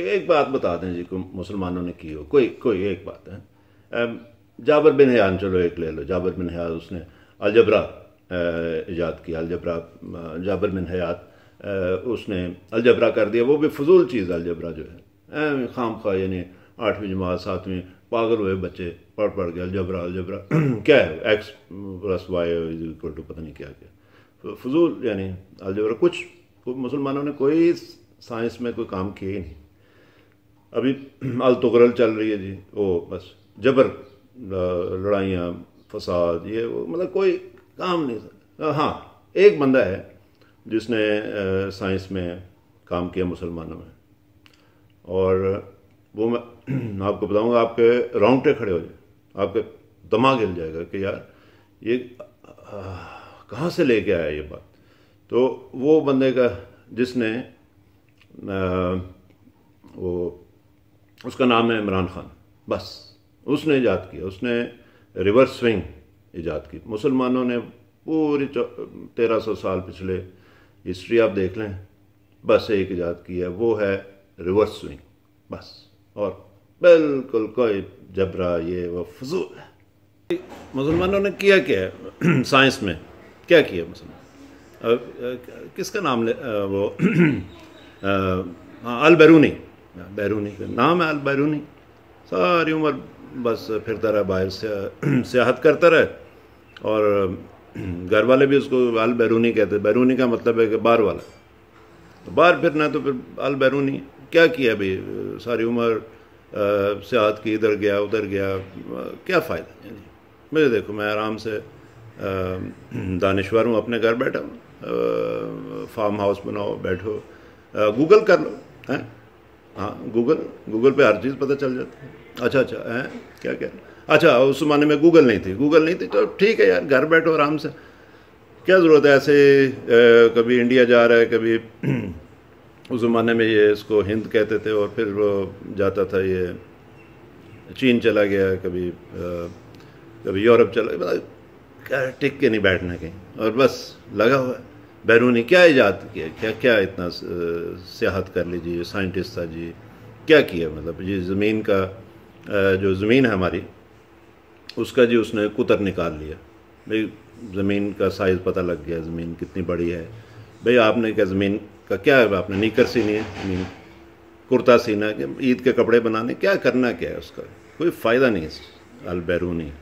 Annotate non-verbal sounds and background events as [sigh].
कोई एक बात बता दें जी को मुसलमानों ने की हो कोई कोई एक बात है जाबर बिन हयान चलो एक ले लो जाबर बिन हयात उसने अलजबरा ईजाद किया अलजबरा जाबर बिन हयात उसने अलजबरा कर दिया वो भी फजूल चीज़ अलजबरा जो है खाम खा यानी आठवीं जमात सातवीं पागल हुए बच्चे पढ़ पढ़ के अलजबरा अलजबरा [clears throat] क्या है x plus y equal to पता नहीं क्या क्या फजूल यानी अलजबरा कुछ मुसलमानों ने कोई साइंस में कोई काम किया ही नहीं अभी अल [clears throat] चल रही है जी वो बस जबर लड़ाइयाँ फसाद ये वो मतलब कोई काम नहीं हाँ एक बंदा है जिसने साइंस में काम किया मुसलमानों में और वो मैं [clears throat] आपको बताऊंगा आपके रोंगटे खड़े हो जाए आपके दिमाग हिल जाएगा कि यार ये कहाँ से लेके आया ये बात तो वो बंदे का जिसने आ, वो उसका नाम है इमरान खान बस उसने ईजाद किया उसने रिवर्स स्विंग ईजाद की मुसलमानों ने पूरी तेरह सौ साल पिछले हिस्ट्री आप देख लें बस एक ईजाद की है वो है रिवर्स स्विंग बस और बिल्कुल कोई जबरा ये वो फजूल है मुसलमानों ने किया क्या है [clears throat] साइंस में क्या किया मुसलमान किसका नाम ले वो [clears throat] अल बैरूनी बैरूनी नाम है अल बैरूनी सारी उम्र बस फिरता रहा बाहर से सियाहत करता रहे और घर वाले भी उसको अल बैरूनी कहते बैरूनी का मतलब है कि बाहर वाला तो बाहर फिरना तो फिर अल बैरूनी क्या किया भाई सारी उम्र सियाहत की इधर गया उधर गया क्या फ़ायदा यानी मुझे देखो मैं आराम से दानश्वर हूँ अपने घर बैठा हूँ फार्म हाउस बनाओ बैठो गूगल कर लो हैं हाँ गूगल गूगल पे हर चीज़ पता चल जाती है अच्छा अच्छा है क्या क्या अच्छा उस जमाने में गूगल नहीं थी गूगल नहीं थी तो ठीक है यार घर बैठो आराम से क्या ज़रूरत है ऐसे ए, कभी इंडिया जा रहा है कभी [clears throat] उस ज़माने में ये इसको हिंद कहते थे और फिर वो जाता था ये चीन चला गया कभी आ, कभी यूरोप चला गया मतलब टिक के नहीं बैठना कहीं और बस लगा हुआ है बैरूनी क्या ईजाद किया क्या क्या इतना सियाहत कर लीजिए साइंटिस्ट था जी क्या किया मतलब जी ज़मीन का जो ज़मीन है हमारी उसका जी उसने कुतर निकाल लिया भाई ज़मीन का साइज़ पता लग गया ज़मीन कितनी बड़ी है भाई आपने क्या ज़मीन का क्या है आपने नीकर सीनी है ज़मीन कुर्ता सीना ईद के कपड़े बनाने क्या करना क्या है उसका कोई फ़ायदा नहीं अल बैरूनी